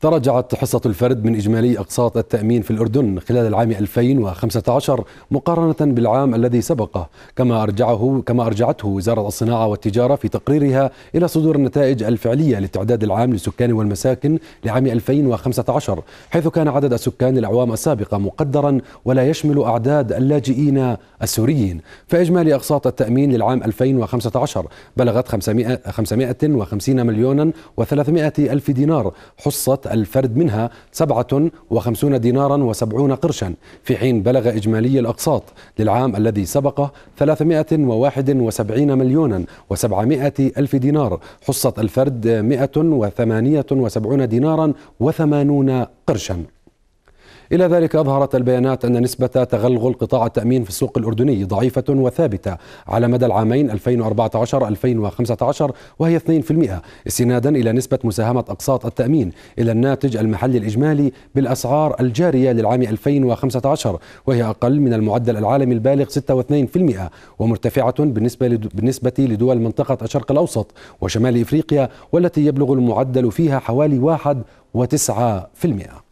تراجعت حصة الفرد من إجمالي أقساط التأمين في الأردن خلال العام 2015 مقارنة بالعام الذي سبقه كما أرجعه كما أرجعته وزارة الصناعة والتجارة في تقريرها إلى صدور النتائج الفعلية للتعداد العام للسكان والمساكن لعام 2015 حيث كان عدد السكان الأعوام السابقة مقدرا ولا يشمل أعداد اللاجئين السوريين فإجمالي أقساط التأمين للعام 2015 بلغت 550 مليونا و300 ألف دينار حصة الفرد منها 57 دينارا و70 قرشا في حين بلغ إجمالي الأقساط للعام الذي سبقه 371 مليونا و700 ألف دينار حصة الفرد 178 دينارا و80 قرشا إلى ذلك أظهرت البيانات أن نسبة تغلغل قطاع التأمين في السوق الأردني ضعيفة وثابتة على مدى العامين 2014-2015 وهي 2% استنادا إلى نسبة مساهمة أقساط التأمين إلى الناتج المحلي الإجمالي بالأسعار الجارية للعام 2015 وهي أقل من المعدل العالمي البالغ 6.2% ومرتفعة بالنسبة بالنسبة لدول منطقة الشرق الأوسط وشمال إفريقيا والتي يبلغ المعدل فيها حوالي 1.9%